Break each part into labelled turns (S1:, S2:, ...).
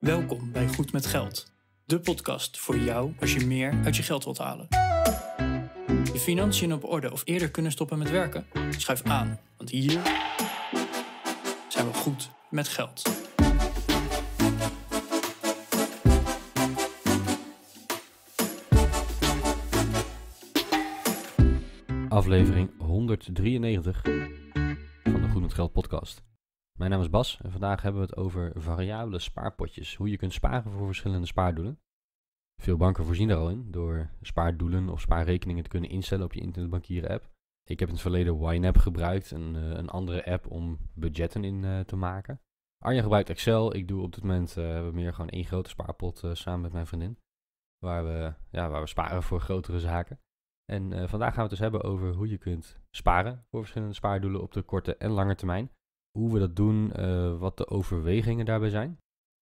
S1: Welkom bij Goed met Geld, de podcast voor jou als je meer uit je geld wilt halen. Je financiën op orde of eerder kunnen stoppen met werken? Schuif aan, want hier zijn we goed met geld.
S2: Aflevering 193 van de Goed met Geld podcast. Mijn naam is Bas en vandaag hebben we het over variabele spaarpotjes. Hoe je kunt sparen voor verschillende spaardoelen. Veel banken voorzien daar al in door spaardoelen of spaarrekeningen te kunnen instellen op je internetbankieren app. Ik heb in het verleden YNAB gebruikt, een, eh, een andere app om budgetten in eh, te maken. Arjen gebruikt Excel. Ik doe op dit moment uh, meer gewoon één grote spaarpot samen met mijn vriendin. Waar we, ja, waar we sparen voor grotere zaken. En vandaag gaan we het dus hebben over hoe je kunt sparen voor verschillende spaardoelen op de korte en lange termijn hoe we dat doen, eh, wat de overwegingen daarbij zijn.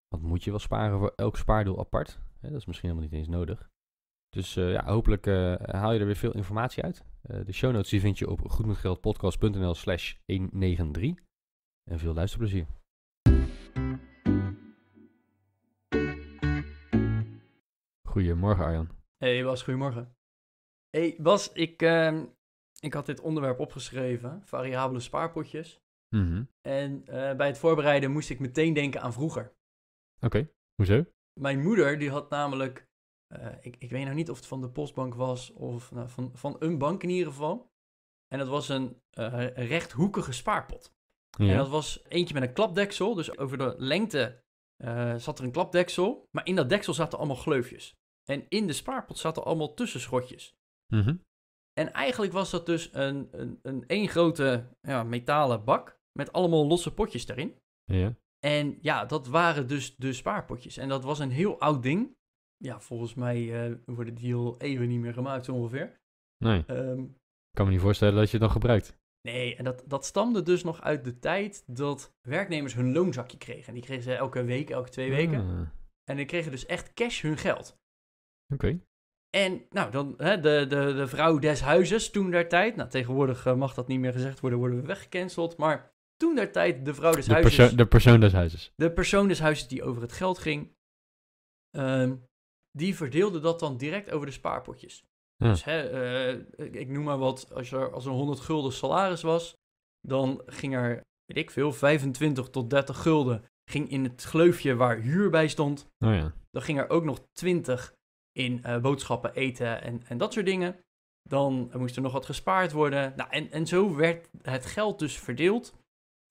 S2: Want moet je wel sparen voor elk spaardoel apart? dat is misschien helemaal niet eens nodig. Dus eh, ja, hopelijk eh, haal je er weer veel informatie uit. de show notes die vind je op goedmetgeldpodcast.nl slash 193. En veel luisterplezier. Goedemorgen Arjan.
S1: Hey Bas, goedemorgen. Hey Bas, ik, ehm, ik had dit onderwerp opgeschreven, variabele spaarpotjes. Mhm. En eh, bij het voorbereiden moest ik meteen denken aan vroeger.
S2: Oké, hoezo?
S1: Mijn moeder die had namelijk, eh, ik, ik weet nou niet of het van de postbank was of nou, van, van een bank in ieder geval. En dat was een eh, rechthoekige spaarpot. Ja. En dat was eentje met een klapdeksel, dus over de lengte zat er een klapdeksel. Maar in dat deksel zaten allemaal gleufjes. En in de spaarpot zaten allemaal tussenschotjes. Mm En eigenlijk was dat dus een, een, een één grote ja, metalen bak met allemaal losse potjes daarin. Ja. En ja, dat waren dus de spaarpotjes. En dat was een heel oud ding. Ja, volgens mij uh, worden die al even niet meer gemaakt, zo ongeveer. Nee. Ehm,
S2: ik kan me niet voorstellen dat je het nog gebruikt.
S1: Nee, en dat, dat stamde dus nog uit de tijd dat werknemers hun loonzakje kregen. En die kregen ze elke week, elke twee ah. weken. En die kregen dus echt cash hun geld. Oké. En nou, dan hè, de, de, de vrouw des huizes toen daar tijd. Nou, tegenwoordig eh, mag dat niet meer gezegd worden, worden we weggecanceld. Maar toen der tijd de vrouw des de huizes. de persoon des huizes. De persoon des huizes die over het geld ging. Ehm, die verdeelde dat dan direct over de spaarpotjes. Dus hè, eh, ik noem maar wat, als er als een 100 gulden salaris was, dan ging er, weet ik veel, 25 tot 30 gulden ging in het gleufje waar huur bij stond. Oh ja. Dan ging er ook nog 20 in eh, boodschappen, eten en, en dat soort dingen. Dan moest er nog wat gespaard worden. Nou, en, en zo werd het geld dus verdeeld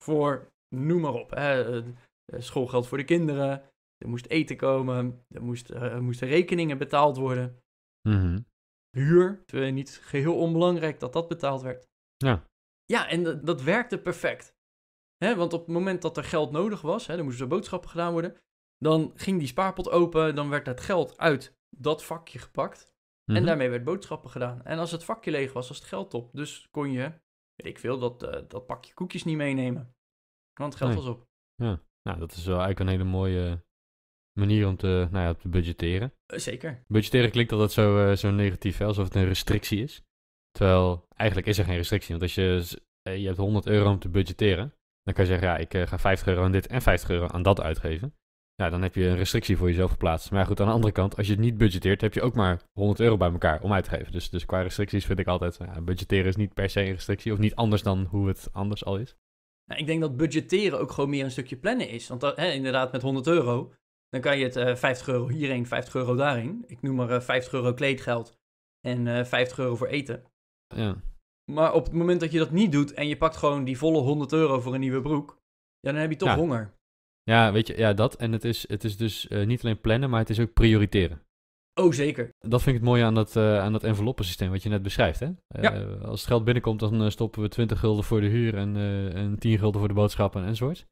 S1: voor noem maar op. Hè, eh, eh, schoolgeld voor de kinderen. Er moest eten komen. Er, moest, eh, moesten rekeningen betaald worden. Mm -hmm. Huur. Niet geheel onbelangrijk dat dat betaald werd. Ja. Ja, en dat, werkte perfect. Hè, want op het moment dat er geld nodig was, hè, er moesten boodschappen gedaan worden, dan ging die spaarpot open, dan werd dat geld uit dat vakje gepakt. En mhm. daarmee werd boodschappen gedaan. En als het vakje leeg was, was het geld op. Dus kon je ik veel, dat, eh, dat pakje koekjes niet meenemen. Want het geld was op.
S2: Ja, nou, dat is wel eigenlijk een hele mooie manier om te, nou ja, te budgetteren. Eh, zeker. Budgetteren klinkt altijd zo, eh, zo negatief, alsof het een restrictie is. Terwijl eigenlijk is er geen restrictie. Want als je, je hebt 100 euro om te budgetteren, dan kan je zeggen, ja, ik ga 50 euro aan dit en 50 euro aan dat uitgeven ja, nou, dan heb je een restrictie voor jezelf geplaatst. Maar goed, aan de andere kant, als je het niet budgeteert, heb je ook maar 100 euro bij elkaar om uit te geven. Dus, dus qua restricties vind ik altijd, nou ja, budgetteren is niet per se een restrictie, of niet anders dan hoe het anders al is.
S1: Nou, ik denk dat budgetteren ook gewoon meer een stukje plannen is. Want hè, inderdaad, met 100 euro, dan kan je het 50 eh, euro hierheen, 50 euro daarheen. Ik noem maar 50 eh, euro kleedgeld en 50 eh, euro voor eten. Ja. Maar op het moment dat je dat niet doet en je pakt gewoon die volle 100 euro voor een nieuwe broek, ja, dan heb je toch honger.
S2: Ja, weet je, ja, dat. En het is, het is dus eh, niet alleen plannen, maar het is ook prioriteren. Oh, zeker. Dat vind ik het mooie aan dat, eh, aan dat enveloppensysteem wat je net beschrijft. Hè? Ja. Eh, als het geld binnenkomt, dan stoppen we 20 gulden voor de huur en, en 10 gulden voor de boodschappen enzovoort.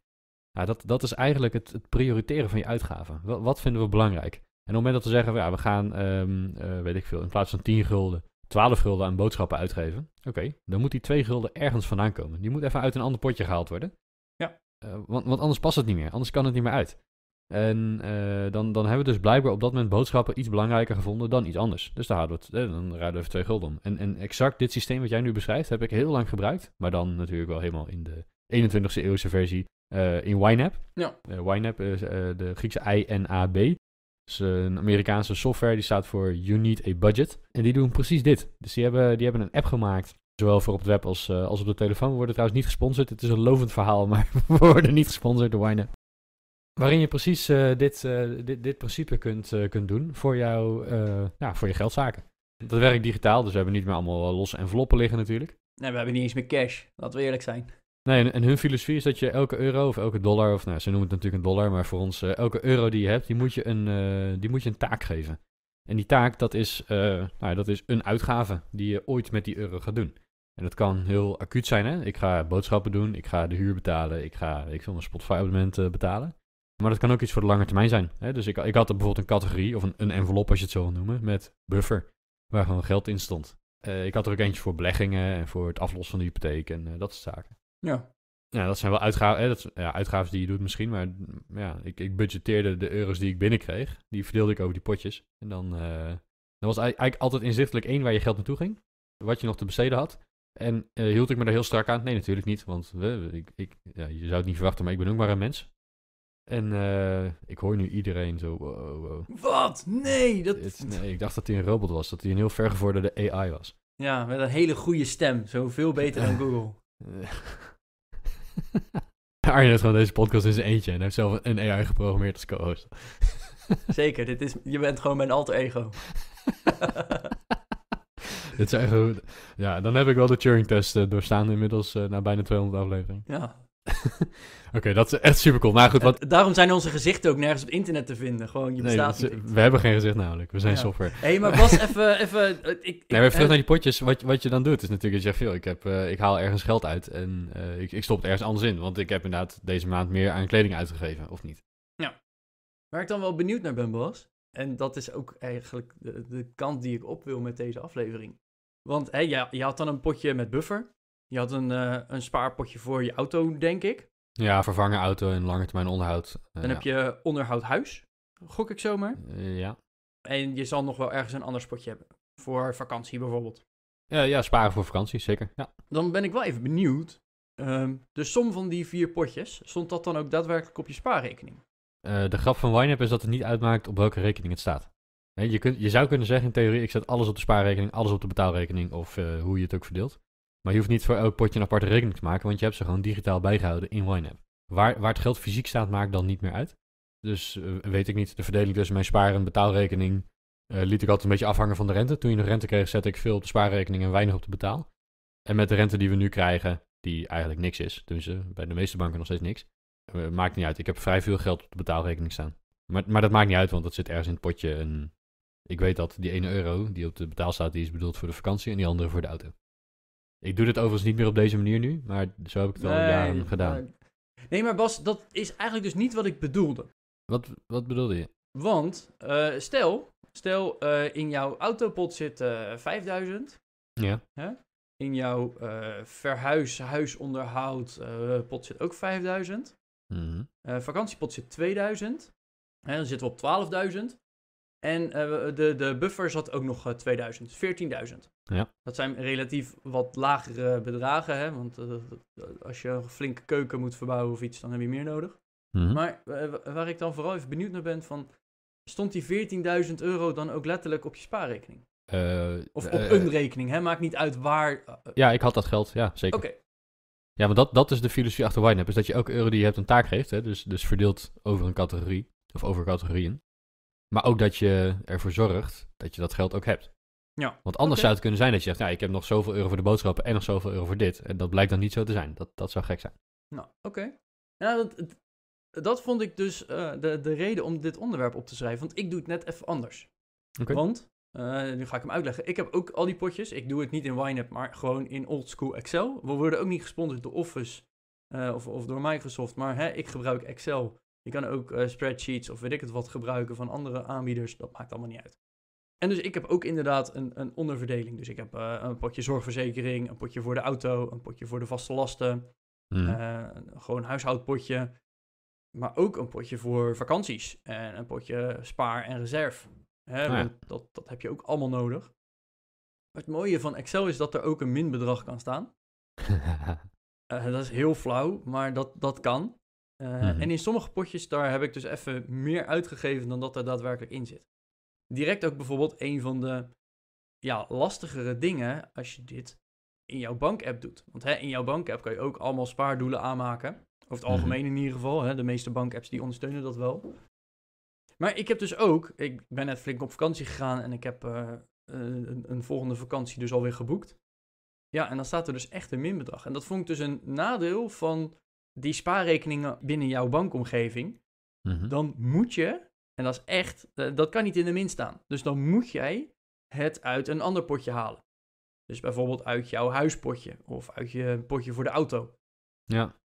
S2: Ja, dat, dat is eigenlijk het, het prioriteren van je uitgaven. Wat, wat, vinden we belangrijk? En op het moment dat we zeggen, ja, we gaan, ehm, weet ik veel, in plaats van 10 gulden, 12 gulden aan boodschappen uitgeven. Oké, dan moet die 2 gulden ergens vandaan komen. Die moet even uit een ander potje gehaald worden. Eh, want, anders past het niet meer. Anders kan het niet meer uit. En eh, dan, dan hebben we dus blijkbaar op dat moment boodschappen iets belangrijker gevonden dan iets anders. Dus daar hadden we het, eh, dan ruilen we even twee gulden om. En, en exact dit systeem wat jij nu beschrijft heb ik heel lang gebruikt. Maar dan natuurlijk wel helemaal in de 21e eeuwse versie in YNAB. Ja. YNAB is de Griekse INAB. Dat is een Amerikaanse software die staat voor You Need a Budget. En die doen precies dit. Dus die hebben, die hebben een app gemaakt Zowel voor op het web als, eh, als op de telefoon. We worden trouwens niet gesponsord. Het is een lovend verhaal, maar we worden niet gesponsord door Wine. Waarin je precies eh, dit, eh, dit, dit, principe kunt, kunt doen voor, jou, voor je geldzaken. Dat werkt digitaal, dus we hebben niet meer allemaal losse enveloppen liggen natuurlijk.
S1: Nee, we hebben niet eens meer cash, laten we eerlijk zijn.
S2: Nee, en, en, hun filosofie is dat je elke euro of elke dollar, of nou, ze noemen het natuurlijk een dollar, maar voor ons, elke euro die je hebt, die moet je, een, die moet je een taak geven. En die taak, dat is, nou, dat is een uitgave die je ooit met die euro gaat doen. En dat kan heel acuut zijn. Hè? Ik ga boodschappen doen, ik ga de huur betalen, ik ga ik wil mijn Spotify-abonnement eh, betalen. Maar dat kan ook iets voor de lange termijn zijn. Hè? Dus ik, ik had bijvoorbeeld een categorie, of een, een envelop als je het zo wil noemen, met buffer, waar gewoon geld in stond. Eh, ik had er ook eentje voor beleggingen en voor het aflossen van de hypotheek en eh, dat soort zaken. Ja. Ja, dat zijn wel uitgaven, hè? Dat, ja, uitgaven die je doet misschien, maar mm, ja, ik, ik budgetteerde de euro's die ik binnenkreeg. Die verdeelde ik over die potjes. En dan, dan was eigenlijk altijd inzichtelijk één waar je geld naartoe ging, wat je nog te besteden had. En eh, hield ik me daar heel strak aan? Nee, natuurlijk niet. Want we, ik, ik, ja, je zou het niet verwachten, maar ik ben ook maar een mens. En eh, ik hoor nu iedereen zo. Wow, Wat? Nee, dat... nee, ik dacht dat hij een robot was. Dat hij een heel vergevorderde AI was.
S1: Ja, met een hele goede stem. Zo veel beter dan Google.
S2: Arjen heeft gewoon deze podcast in zijn eentje en heeft zelf een AI geprogrammeerd als co-host.
S1: Zeker, dit is, je bent gewoon mijn alter ego.
S2: Ja, dan heb ik wel de Turing test eh, doorstaan inmiddels uh, na bijna 200 afleveringen. Ja. Oké, dat is echt super cool. goed, wat... Eh,
S1: daarom zijn onze gezichten ook nergens op internet te vinden. Gewoon, je bestaat nee, We
S2: hebben geen gezicht namelijk. We zijn software. Hé, hey, maar Bas, even... even ik, nee, even terug naar die potjes. Wat, wat je dan doet is natuurlijk... Je zegt, ik, heb, ik haal ergens geld uit en ik, ik stop het ergens anders in. Want ik heb inderdaad deze maand meer aan kleding uitgegeven, of niet?
S1: Ja. Waar ik dan wel benieuwd naar ben, Bas... En dat is ook eigenlijk de, de kant die ik op wil met deze aflevering. Want hè, je, je had dan een potje met buffer. Je had een, eh, een spaarpotje voor je auto, denk ik.
S2: Ja, vervangen auto en lange termijn onderhoud. Eh, dan heb
S1: je onderhoud huis, gok ik zomaar. Uh, ja. En je zal nog wel ergens een ander potje hebben. Voor vakantie bijvoorbeeld.
S2: ja, sparen voor vakantie, zeker. Ja.
S1: Dan ben ik wel even benieuwd. Um, de som van die vier potjes, stond dat dan ook daadwerkelijk op je spaarrekening?
S2: de grap van YNAB is dat het niet uitmaakt op welke rekening het staat je, kunt, je zou kunnen zeggen in theorie, ik zet alles op de spaarrekening, alles op de betaalrekening of eh, hoe je het ook verdeelt. Maar je hoeft niet voor elk potje een aparte rekening te maken, want je hebt ze gewoon digitaal bijgehouden in YNAB. Waar, waar het geld fysiek staat, maakt dan niet meer uit. Dus eh, weet ik niet, de verdeling tussen mijn spaar- en betaalrekening eh, liet ik altijd een beetje afhangen van de rente. Toen je nog rente kreeg, zette ik veel op de spaarrekening en weinig op de betaal. En met de rente die we nu krijgen, die eigenlijk niks is, dus bij de meeste banken nog steeds niks, maakt niet uit. Ik heb vrij veel geld op de betaalrekening staan. Maar, maar dat maakt niet uit, want dat zit ergens in het potje en ik weet dat die 1 euro die op de betaal staat, die is bedoeld voor de vakantie en die andere voor de auto. Ik doe dit overigens niet meer op deze manier nu, maar zo heb ik
S1: het al jaren gedaan. Nee, maar Bas, dat is eigenlijk dus niet wat ik bedoelde. Wat, wat bedoelde je? Want eh, stel, stel eh, in jouw autopot zit uh, eh, 5000. Ja. Hè? In jouw verhuis, huisonderhoud pot zit ook 5000. Mm vakantiepot zit 2000. Hè, dan zitten we op 12.000. En eh, de, de buffer zat ook nog 2000, eh, 14.000. Ja. Dat zijn relatief wat lagere bedragen, hè? want eh, als je een flinke keuken moet verbouwen of iets, dan heb je meer nodig. Mhm. Maar waar ik dan vooral even benieuwd naar ben, van, stond die 14.000 euro dan ook letterlijk op je spaarrekening? of op een rekening, hè? maakt niet uit waar. Ja, ik had dat geld, ja, zeker. Oké.
S2: Ja, want dat, dat is de filosofie achter YNAB, is dat je elke euro die je hebt een taak geeft, hè? Dus, dus verdeeld over een categorie, of over categorieën. Maar ook dat je ervoor zorgt dat je dat geld ook hebt. Ja. Want anders zou het kunnen zijn dat je zegt, nou, ik heb nog zoveel euro voor de boodschappen en nog zoveel euro voor dit. En dat blijkt dan niet zo te zijn. Dat, dat zou gek zijn.
S1: Nou, oké. Nou, dat, dat vond ik dus eh, de, de reden om dit onderwerp op te schrijven. Want ik doe het net even anders. Want, eh, nu ga ik hem uitleggen. Ik heb ook al die potjes. Ik doe het niet in YNAB, maar gewoon in old school Excel. We worden ook niet gesponsord door Office eh, of, of door Microsoft. Maar hè, ik gebruik Excel je kan ook eh, spreadsheets of weet ik het wat gebruiken van andere aanbieders. Dat maakt allemaal niet uit. En dus ik heb ook inderdaad een, een onderverdeling. Dus ik heb eh, een potje zorgverzekering, een potje voor de auto, een potje voor de vaste lasten. Hmm. Eh, gewoon huishoudpotje. Maar ook een potje voor vakanties en een potje spaar en reserve. Hè, ah, dat, dat heb je ook allemaal nodig. het mooie van Excel is dat er ook een minbedrag kan staan. dat is heel flauw, maar dat, dat kan. Eh, mhm. En in sommige potjes daar heb ik dus even meer uitgegeven dan dat er daadwerkelijk in zit. Direct ook bijvoorbeeld een van de ja, lastigere dingen als je dit in jouw bankapp doet. Want hè, in jouw bankapp kan je ook allemaal spaardoelen aanmaken. Over het mhm. algemeen in ieder geval. Hè, de meeste bankapps die ondersteunen dat wel. Maar ik heb dus ook, ik ben net flink op vakantie gegaan en ik heb eh, een, een, volgende vakantie dus alweer geboekt. Ja, en dan staat er dus echt een minbedrag. En dat vond ik dus een nadeel van die spaarrekeningen binnen jouw bankomgeving, mhm. dan moet je, en dat is echt, eh, dat kan niet in de min staan. Dus dan moet jij het uit een ander potje halen. Dus bijvoorbeeld uit jouw huispotje of uit je potje voor de auto.
S2: Ja.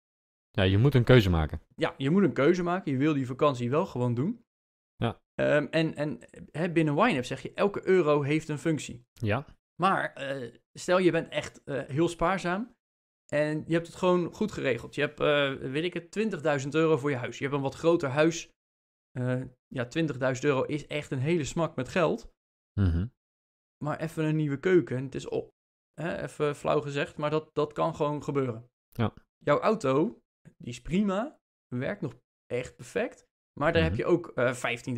S2: Ja, je moet een keuze maken.
S1: Ja, je moet een keuze maken. Je wil die vakantie wel gewoon doen. Ja. Ehm, en en binnen YNAB e zeg je, elke euro heeft een functie. Ja. Maar eh, stel je bent echt eh, heel spaarzaam en je hebt het gewoon goed geregeld. Je hebt, eh, weet ik het, 20.000 euro voor je huis. Je hebt een wat groter huis. Eh, ja, 20.000 euro is echt een hele smak met geld. Mhm. Maar even een nieuwe keuken en het is op. Hè, even flauw gezegd, maar dat, dat kan gewoon gebeuren. Ja. Jouw auto, die is prima, werkt nog echt perfect. Maar daar mhm. heb je ook uh,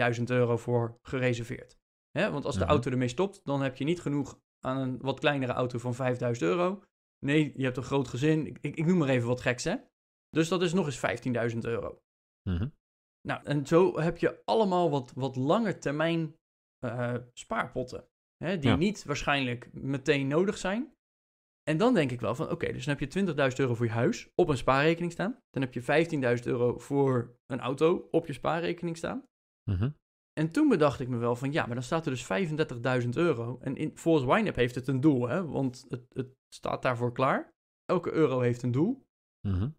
S1: eh, 15.000 euro voor gereserveerd. Hè, want als de mhm. auto ermee stopt, dan heb je niet genoeg aan een wat kleinere auto van 5000 euro. Nee, je hebt een groot gezin. Ik, ik, ik noem maar even wat geks, hè? Dus dat is nog eens 15.000 euro. Mhm. Nou, en zo heb je allemaal wat, wat lange termijn eh, spaarpotten. Hè, die niet waarschijnlijk meteen nodig zijn. En dan denk ik wel van, oké, dus dan heb je 20.000 euro voor je huis op een spaarrekening staan. Dan heb je 15.000 euro voor een auto op je spaarrekening staan. Mhm. En toen bedacht ik me wel van, ja, maar dan staat er dus 35.000 euro. En in, volgens YNAB heeft het een doel, hè. Want het, het staat daarvoor klaar. Elke euro heeft een doel. Mhm.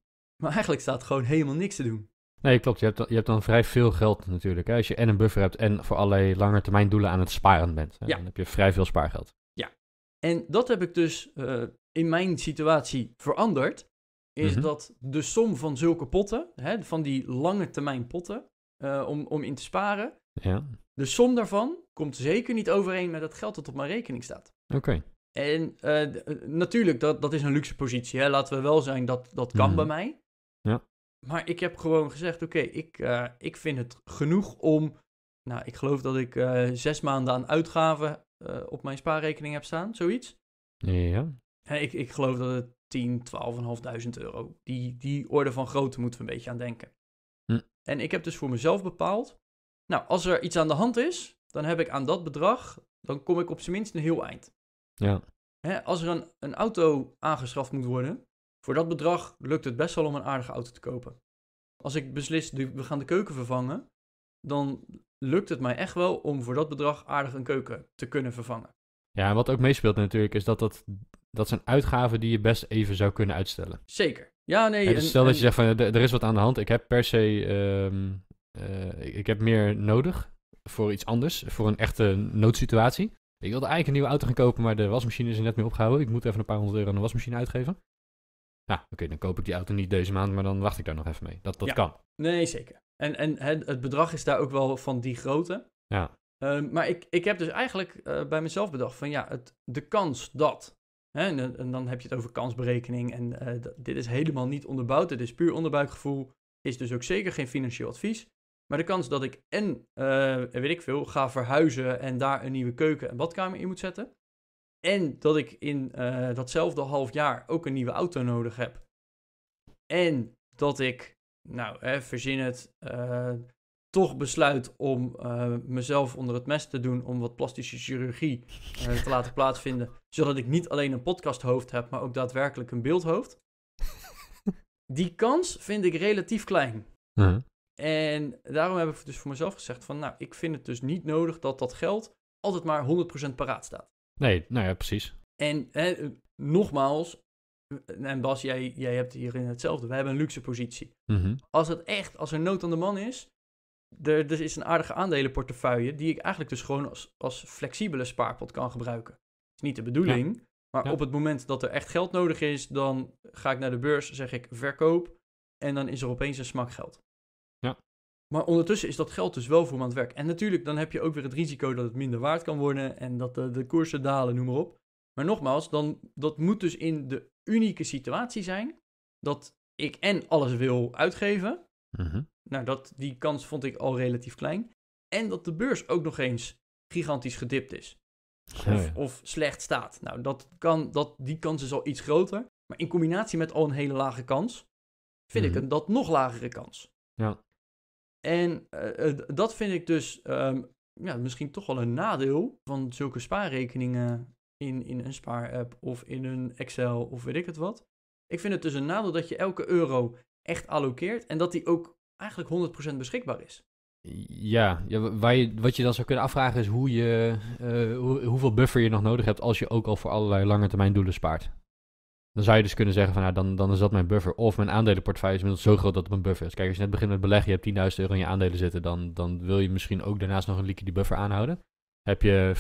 S1: Maar eigenlijk staat gewoon helemaal niks te doen.
S2: Nee, klopt. Je hebt, dan, je hebt dan vrij veel geld natuurlijk. Hè? Als je en een buffer hebt en voor allerlei lange termijn doelen aan het sparen bent. Ja. Dan heb je vrij veel spaargeld.
S1: Ja. En dat heb ik dus eh, in mijn situatie veranderd. Is mhm. dat de som van zulke potten, hè, van die lange termijn potten, eh, om, om in te sparen. Ja. De som daarvan komt zeker niet overeen met het geld dat op mijn rekening staat. Oké. En eh, natuurlijk, dat, dat is een luxe positie. Hè? Laten we wel zijn, dat, dat kan mhm. bij mij. Ja. Maar ik heb gewoon gezegd, oké, ik, eh, ik vind het genoeg om... Nou, ik geloof dat ik eh, zes maanden aan uitgaven op mijn spaarrekening heb staan, zoiets. Ja. ik, ik geloof dat het 10, 12.500 euro, die, die orde van grootte moeten we een beetje aan denken. Hm. En ik heb dus voor mezelf bepaald, nou, als er iets aan de hand is, dan heb ik aan dat bedrag, dan kom ik op zijn minst een heel eind. Ja. Hè, als er een, auto aangeschaft moet worden, voor dat bedrag lukt het best wel om een aardige auto te kopen. Als ik beslis, we gaan de keuken vervangen, dan lukt het mij echt wel om voor dat bedrag aardig een keuken te kunnen vervangen.
S2: Ja, en wat ook meespeelt natuurlijk, is dat dat, dat zijn uitgaven die je best even zou kunnen uitstellen.
S1: Zeker. Ja, nee. Dus stel dat je
S2: zegt van, er is wat aan de hand, ik heb per se, ehm, eh, ik heb meer nodig voor iets anders, voor een echte noodsituatie. Ik wilde eigenlijk een nieuwe auto gaan kopen, maar de wasmachine is er net mee opgehouden. Ik moet even een paar honderd euro aan de wasmachine uitgeven. Nou, oké, dan koop ik die auto niet deze maand, maar dan wacht ik daar nog even mee. Dat, dat kan.
S1: Nee, zeker. En, en het, bedrag is daar ook wel van die grootte. Ja. Ehm, maar ik, ik heb dus eigenlijk eh, bij mezelf bedacht van ja, het, de kans dat. Hè, en, dan heb je het over kansberekening en eh, dit is helemaal niet onderbouwd. Dit is puur onderbuikgevoel. Is dus ook zeker geen financieel advies. Maar de kans dat ik en, eh, weet ik veel, ga verhuizen en daar een nieuwe keuken en badkamer in moet zetten. En dat ik in eh, datzelfde half jaar ook een nieuwe auto nodig heb. En dat ik, nou, hè, verzin het, eh, toch besluit om mezelf onder het mes te doen om wat plastische chirurgie te laten plaatsvinden. Zodat ik niet alleen een podcasthoofd heb, maar ook daadwerkelijk een beeldhoofd. Die kans vind ik relatief klein. -huh. Mhm. En daarom heb ik dus voor mezelf gezegd van, nou, ik vind het dus niet nodig dat dat geld altijd maar 100% paraat staat.
S2: Nee, nou ja, precies.
S1: En nogmaals, eh, en Bas, jij, jij hebt hierin hetzelfde. We hebben een luxe positie. Mhm. Als het echt, als er nood aan de man is, er, er is een aardige aandelenportefeuille die ik eigenlijk dus gewoon als, als flexibele spaarpot kan gebruiken. Dat is niet de bedoeling, maar op het moment dat er echt geld nodig is, dan ga ik naar de beurs, zeg ik verkoop en dan is er opeens een smak geld. Maar ondertussen is dat geld dus wel voor hem aan het werk. En natuurlijk, dan heb je ook weer het risico dat het minder waard kan worden en dat de, de koersen dalen, noem maar op. Maar nogmaals, dan, dat moet dus in de unieke situatie zijn dat ik en alles wil uitgeven. Mhm. Nou, dat, die kans vond ik al relatief klein. En dat de beurs ook nog eens gigantisch gedipt is. Of, slecht staat. Nou, dat kan, dat, die kans is al iets groter. Maar in combinatie met al een hele lage kans, vind ik mhm. een dat nog lagere kans. Ja. En eh, dat vind ik dus ehm, ja, misschien toch wel een nadeel van zulke spaarrekeningen in, in een spaar-app of in een Excel of weet ik het wat. Ik vind het dus een nadeel dat je elke euro echt allokeert en dat die ook eigenlijk 100% beschikbaar is.
S2: Ja, ja waar je, wat je dan zou kunnen afvragen is hoe je, eh, hoeveel buffer je nog nodig hebt als je ook al voor allerlei lange termijn doelen spaart. Dan zou je dus kunnen zeggen van nou, dan, dan is dat mijn buffer. Of mijn aandelenportefeuille is inmiddels zo groot dat het mijn buffer is. Kijk, als je net begint met beleggen, je hebt 10.000 euro in je aandelen zitten, dan, dan wil je misschien ook daarnaast nog een liquide buffer aanhouden. Heb je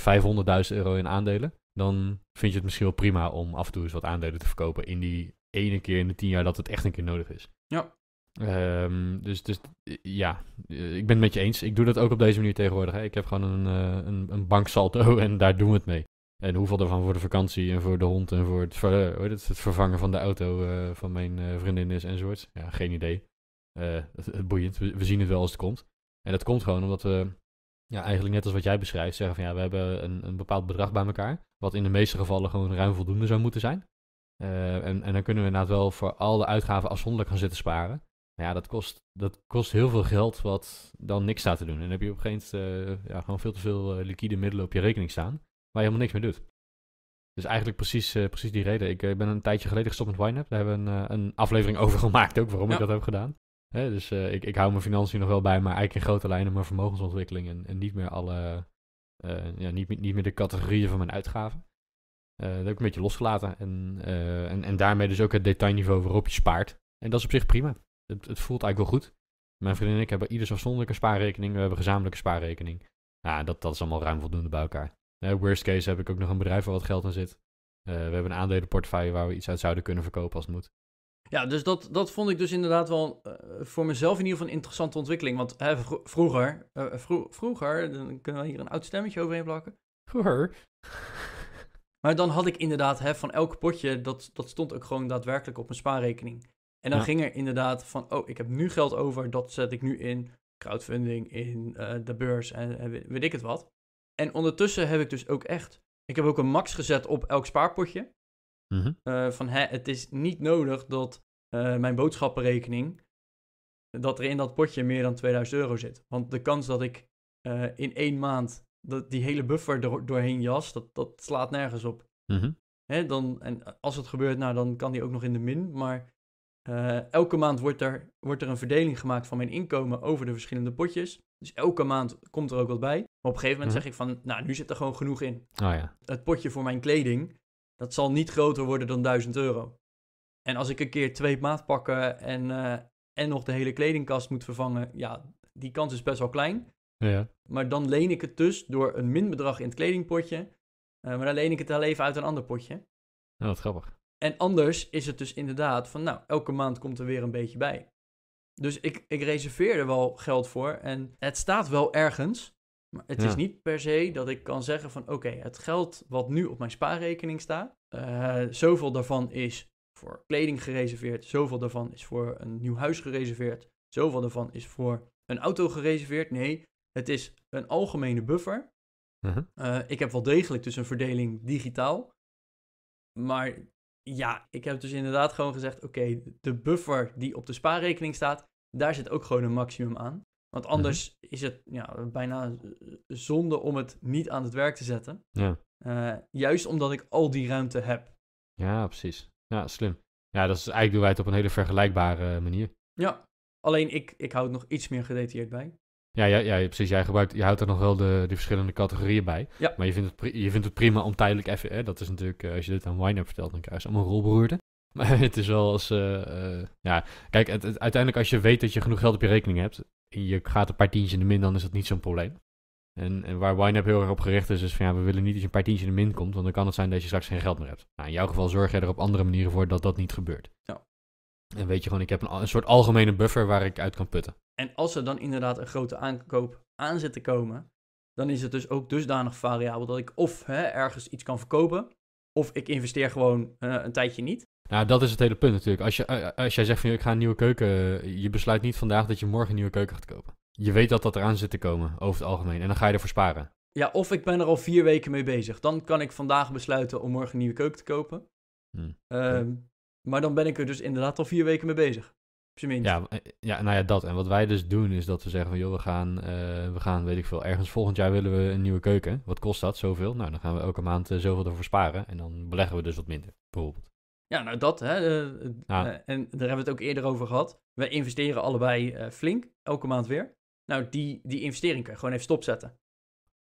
S2: 500.000 euro in aandelen, dan vind je het misschien wel prima om af en toe eens wat aandelen te verkopen in die ene keer in de 10 jaar dat het echt een keer nodig is. Ja. Ehm, dus, dus ja, eh, ik ben het met je eens. Ik doe dat ook op deze manier tegenwoordig. Hè. Ik heb gewoon een, uh, een, een banksalto en daar doen we het mee. En hoeveel daarvan voor de vakantie en voor de hond en voor het, ver, eh, het, vervangen van de auto eh, van mijn uh, vriendin is enzovoort. Ja, geen idee. het, boeiend. We, zien het wel als het komt. En dat komt gewoon omdat we, ja, eigenlijk net als wat jij beschrijft, zeggen van ja, we hebben een, een bepaald bedrag bij elkaar. Wat in de meeste gevallen gewoon ruim voldoende zou moeten zijn. en, en dan kunnen we inderdaad wel voor al de uitgaven afzonderlijk gaan zitten sparen. Maar ja, dat kost, dat kost heel veel geld wat dan niks staat te doen. En dan heb je op een gegeven moment ja, gewoon veel te veel liquide middelen op je rekening staan je helemaal niks meer doet. Dus eigenlijk precies, eh, precies die reden. Ik eh, ben een tijdje geleden gestopt met YNAB. Daar hebben we een, eh, een aflevering over gemaakt ook, waarom ik dat heb gedaan. dus ik, ik hou mijn financiën nog wel bij, maar eigenlijk in grote lijnen mijn vermogensontwikkeling. En, niet meer alle, ja, niet, niet meer de categorieën van mijn uitgaven. dat heb ik een beetje losgelaten. En, en, en daarmee dus ook het detailniveau waarop je spaart. En dat is op zich prima. Het, het voelt eigenlijk wel goed. Mijn vriendin en ik hebben ieders afzonderlijke spaarrekening. We hebben gezamenlijke spaarrekening. Ja, dat, dat is allemaal ruim voldoende bij elkaar. Eh, worst case heb ik ook nog een bedrijf waar wat geld in zit. Eh, we hebben een aandelenportefeuille waar we iets uit zouden kunnen verkopen als het moet.
S1: Ja, dus dat, dat vond ik dus inderdaad wel eh, voor mezelf in ieder geval een interessante ontwikkeling. Want hè, vroeger, vroeger, dan kunnen we hier een oud stemmetje overheen plakken. Vroeger. Maar dan had ik inderdaad hè, van elk potje, dat, dat stond ook gewoon daadwerkelijk op mijn spaarrekening. En dan ging er inderdaad van, oh, ik heb nu geld over, dat zet ik nu in crowdfunding, in de beurs en weet ik het wat. En ondertussen heb ik dus ook echt. Ik heb ook een max gezet op elk spaarpotje. Mhm. Eh, van hè, het is niet nodig dat eh, mijn boodschappenrekening. dat er in dat potje meer dan 2000 euro zit. Want de kans dat ik eh, in één maand. Dat die hele buffer doorheen jas, dat, dat slaat nergens op. Mhm. hè, dan, en als het gebeurt, nou, dan kan die ook nog in de min. Maar elke maand wordt er, wordt er een verdeling gemaakt van mijn inkomen over de verschillende potjes. Dus elke maand komt er ook wat bij. Maar op een gegeven moment mhm. zeg ik van, nou, nu zit er gewoon genoeg in. Oh, ja. Het potje voor mijn kleding, dat zal niet groter worden dan 1000 euro. En als ik een keer twee maatpakken en, eh, en nog de hele kledingkast moet vervangen, ja, die kans is best wel klein. Ja. Maar dan leen ik het dus door een min bedrag in het kledingpotje. Eh, maar dan leen ik het al even uit een ander potje.
S2: Nou, wat grappig.
S1: En anders is het dus inderdaad van, nou, elke maand komt er weer een beetje bij. Dus ik, ik reserveer er wel geld voor. En het staat wel ergens. Maar het is niet per se dat ik kan zeggen van oké, het geld wat nu op mijn spaarrekening staat, eh, zoveel daarvan is voor kleding gereserveerd, zoveel daarvan is voor een nieuw huis gereserveerd, zoveel daarvan is voor een auto gereserveerd. Nee, het is een algemene buffer. Mhm. Eh, ik heb wel degelijk dus een verdeling digitaal, maar ja, ik heb dus inderdaad gewoon gezegd: oké, de buffer die op de spaarrekening staat, daar zit ook gewoon een maximum aan. Want mhm. anders is het ja, bijna eh, zonde om het niet aan het werk te zetten. Ja. Eh, juist omdat ik al die ruimte heb.
S2: Ja, precies. Ja, slim. Ja, dat is eigenlijk doen wij het op een hele vergelijkbare eh, manier.
S1: Ja, alleen ik, ik hou het nog iets meer gedetailleerd bij.
S2: Ja, ja, ja, precies. Jij gebruikt, je houdt er nog wel de, de verschillende categorieën bij. Maar je vindt, het, je vindt het prima om tijdelijk even... Hè, dat is natuurlijk, eh, als je dit aan Wine vertelt, dan krijg je allemaal rolberoerte. Maar het is wel als... Eh, eh, ja, kijk, uiteindelijk als je weet dat je genoeg geld op je rekening hebt... en je gaat een paar tientjes in de min, dan is dat niet zo'n probleem. En, en waar WineUp heel erg op gericht is, is van ja, we willen niet dat je een paar tientjes in de min komt... want dan kan het zijn dat je straks geen geld meer hebt. Nou, in jouw geval zorg je er op andere manieren voor dat dat niet gebeurt. En weet je gewoon, ik heb een, een soort algemene buffer waar ik uit kan putten.
S1: En als er dan inderdaad een grote aankoop aan zit te komen, dan is het dus ook dusdanig variabel dat ik of hè, ergens iets kan verkopen, of ik investeer gewoon eh, een tijdje niet.
S2: Nou, dat is het hele punt natuurlijk. Als, je, eh, eh, als jij zegt van ik ga een nieuwe keuken, je besluit niet vandaag dat je morgen een nieuwe keuken gaat kopen. Je weet dat dat eraan zit te komen over het algemeen en dan ga je ervoor sparen.
S1: Ja, of ik ben er al vier weken mee bezig. Dan kan ik vandaag besluiten om morgen een nieuwe keuken te kopen. Hmm. Ehm, maar dan ben ik er dus inderdaad al vier weken mee bezig. Ja, eh,
S2: ja, nou ja, dat. En wat wij dus doen is dat we zeggen van... joh, we gaan, eh, we gaan, weet ik veel, ergens volgend jaar willen we een nieuwe keuken. Wat kost dat? Zoveel? Nou, dan gaan we elke maand eh, zoveel ervoor sparen. En dan beleggen we dus wat minder, bijvoorbeeld.
S1: Ja, nou dat, hè. en daar hebben we het ook eerder over gehad. we investeren allebei flink, elke maand weer. Nou, die, die investering kun je gewoon even stopzetten.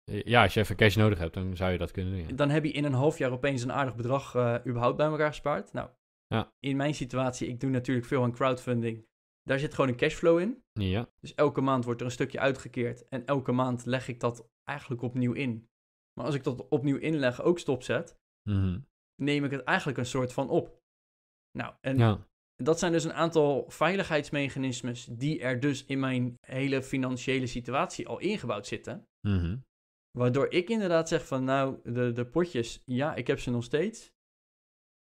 S2: Ja, als je even cash nodig hebt, dan zou je dat kunnen doen.
S1: Dan heb je in een half jaar opeens een aardig bedrag überhaupt bij elkaar gespaard. Nou, ja. In mijn situatie, ik doe natuurlijk veel aan crowdfunding. Daar zit gewoon een cashflow in. Ja. Dus elke maand wordt er een stukje uitgekeerd. En elke maand leg ik dat eigenlijk opnieuw in. Maar als ik dat opnieuw inleg, ook stopzet, mhm. neem ik het eigenlijk een soort van op. Nou, en dat zijn dus een aantal veiligheidsmechanismes die er dus in mijn hele financiële situatie al ingebouwd zitten. Mhm. Waardoor ik inderdaad zeg van, nou, de, de potjes, ja, ik heb ze nog steeds.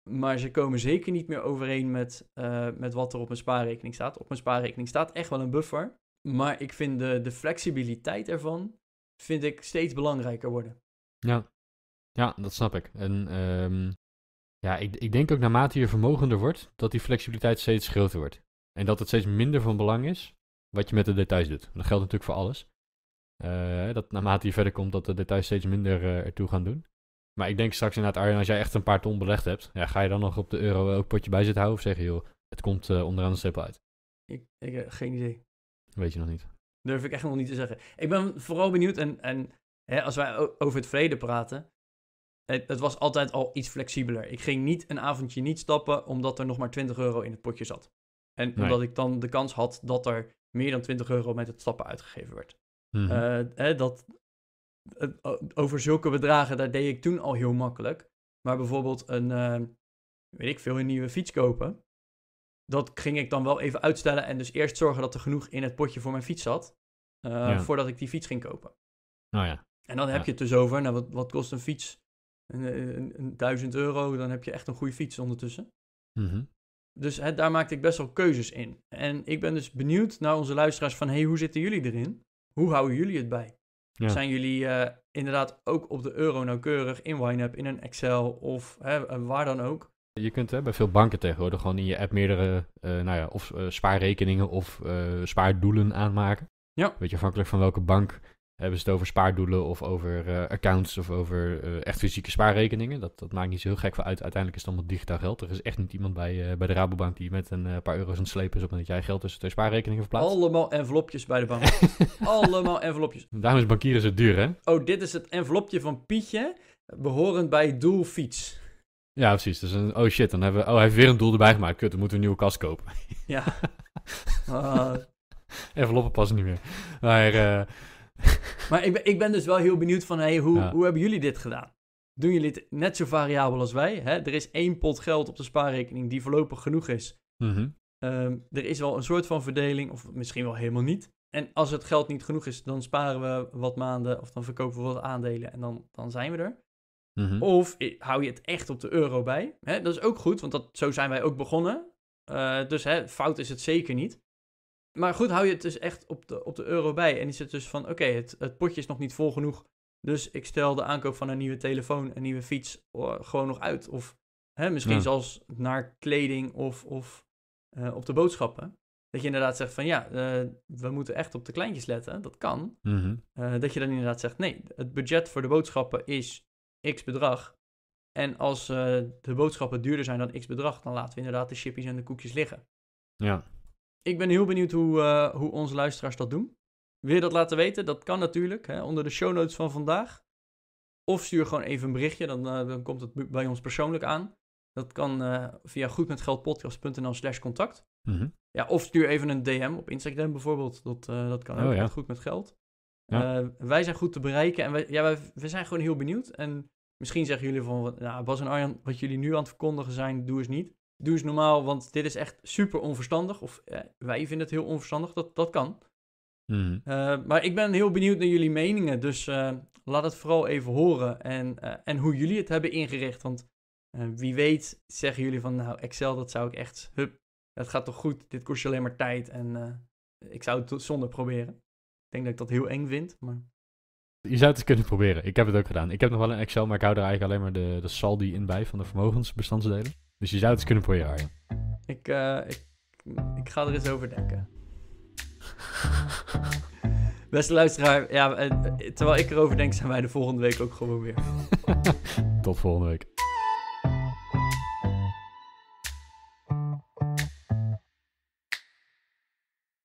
S1: Maar ze komen zeker niet meer overeen met, eh, met wat er op mijn spaarrekening staat. Op mijn spaarrekening staat echt wel een buffer. Maar ik vind de, de flexibiliteit ervan vind ik steeds belangrijker worden.
S2: Ja, ja dat snap ik. En ehm, ja, ik, ik denk ook naarmate je vermogender wordt, dat die flexibiliteit steeds groter wordt. En dat het steeds minder van belang is wat je met de details doet. Dat geldt natuurlijk voor alles. Eh, dat naarmate je verder komt, dat de details steeds minder uh, ertoe gaan doen. Maar ik denk straks inderdaad, Arjen, als jij echt een paar ton belegd hebt, ja, ga je dan nog op de euro ook potje bij zitten houden of zeggen, joh, het komt eh, onderaan de strip uit?
S1: Ik, ik heb eh, geen idee. Weet je nog niet. Durf ik echt nog niet te zeggen. Ik ben vooral benieuwd en, en hè, als wij over het verleden praten, het, was altijd al iets flexibeler. Ik ging niet een avondje niet stappen omdat er nog maar 20 euro in het potje zat. En omdat ik dan de kans had dat er meer dan 20 euro met het stappen uitgegeven werd. Mhm. Eh, hè, dat eh, over zulke bedragen, daar deed ik toen al heel makkelijk. Maar bijvoorbeeld een, eh, weet ik veel, een nieuwe fiets kopen. Dat ging ik dan wel even uitstellen en dus eerst zorgen dat er genoeg in het potje voor mijn fiets zat. Eh, voordat ik die fiets ging kopen. Oh ja. En dan heb je het dus over, nou, wat, wat kost een fiets? Een, een, duizend euro, dan heb je echt een goede fiets ondertussen. Mm Dus hè, daar maakte ik best wel keuzes in. En ik ben dus benieuwd naar onze luisteraars van, hey, hoe zitten jullie erin? Hoe houden jullie het bij? Zijn jullie eh, inderdaad ook op de euro nauwkeurig in YNAB, in een Excel of hè, eh, waar dan ook?
S2: Je kunt hè, bij veel banken tegenwoordig gewoon in je app meerdere eh, nou ja, of, spaarrekeningen of spaardoelen aanmaken. Ja. Weet je, afhankelijk van welke bank hebben ze het over spaardoelen of over eh, accounts of over eh, echt fysieke spaarrekeningen. Dat, dat maakt niet zo heel gek voor uit. Uiteindelijk is het allemaal digitaal geld. Er is echt niet iemand bij, eh, bij de Rabobank die met een paar euro's aan het slepen is op dat jij geld tussen twee spaarrekeningen verplaatst.
S1: Allemaal envelopjes bij de bank. allemaal envelopjes. Daarom
S2: is bankieren zo duur, hè?
S1: Oh, dit is het envelopje van Pietje, behorend bij doelfiets.
S2: Ja, precies. Dus een, oh shit, dan hebben we, oh, hij heeft weer een doel erbij gemaakt. Kut, dan moeten we een nieuwe kast kopen.
S1: ja. Ah.
S2: Enveloppen passen niet meer. Maar
S1: maar ik ben, ik ben dus wel heel benieuwd van, hey, hoe, hoe hebben jullie dit gedaan? Doen jullie het net zo variabel als wij? Hè? Er is één pot geld op de spaarrekening die voorlopig genoeg is. Mhm. Ehm, er is wel een soort van verdeling, of misschien wel helemaal niet. En als het geld niet genoeg is, dan sparen we wat maanden of dan verkopen we wat aandelen en dan, dan zijn we er. Mhm. Of hou je het echt op de euro bij? Hè? Dat is ook goed, want dat, zo zijn wij ook begonnen. Eh, dus hè, fout is het zeker niet maar goed, hou je het dus echt op de, op de euro bij. En is het dus van, oké, het, het potje is nog niet vol genoeg. Dus ik stel de aankoop van een nieuwe telefoon, een nieuwe fiets gewoon nog uit. Of hè, misschien zelfs naar kleding of, of eh, op de boodschappen. Dat je inderdaad zegt van ja, eh, we moeten echt op de kleintjes letten. Dat kan. Mhm. Eh, dat je dan inderdaad zegt nee, het budget voor de boodschappen is x bedrag. En als de boodschappen duurder zijn dan x bedrag, dan laten we inderdaad de chippies en de koekjes liggen. Ja ik ben heel benieuwd hoe, eh, hoe onze luisteraars dat doen. Wil je dat laten weten? Dat kan natuurlijk hè, onder de show notes van vandaag. Of stuur gewoon even een berichtje, dan, eh, dan komt het bij ons persoonlijk aan. Dat kan uh, via goedmetgeldpodcast.nl slash contact. Mhm. ja, of stuur even een DM op Instagram bijvoorbeeld. Dat, dat kan ook, oh, ja. goed met geld. wij zijn goed te bereiken en wij, ja, wij, zijn gewoon heel benieuwd. En misschien zeggen jullie van, nou, Bas en Arjan, wat jullie nu aan het verkondigen zijn, doe eens niet doe eens normaal, want dit is echt super onverstandig. Of eh, wij vinden het heel onverstandig, dat, dat kan. Mhm. Eh, maar ik ben heel benieuwd naar jullie meningen, dus eh, laat het vooral even horen. En, en hoe jullie het hebben ingericht, want wie weet zeggen jullie van, nou, Excel, dat zou ik echt, hup, dat gaat toch goed, dit kost je alleen maar tijd en ik zou het zonder proberen. Ik denk dat ik dat heel eng vind, maar...
S2: Je zou het kunnen proberen. Ik heb het ook gedaan. Ik heb nog wel een Excel, maar ik hou er eigenlijk alleen maar de, de saldi in bij van de vermogensbestandsdelen. Dus je zou het eens kunnen proberen, Arjen.
S1: Ik, eh, ik, ik ga er eens over denken. Beste luisteraar, ja, eh, terwijl ik erover denk, zijn wij de volgende week ook gewoon weer.
S2: Tot volgende week.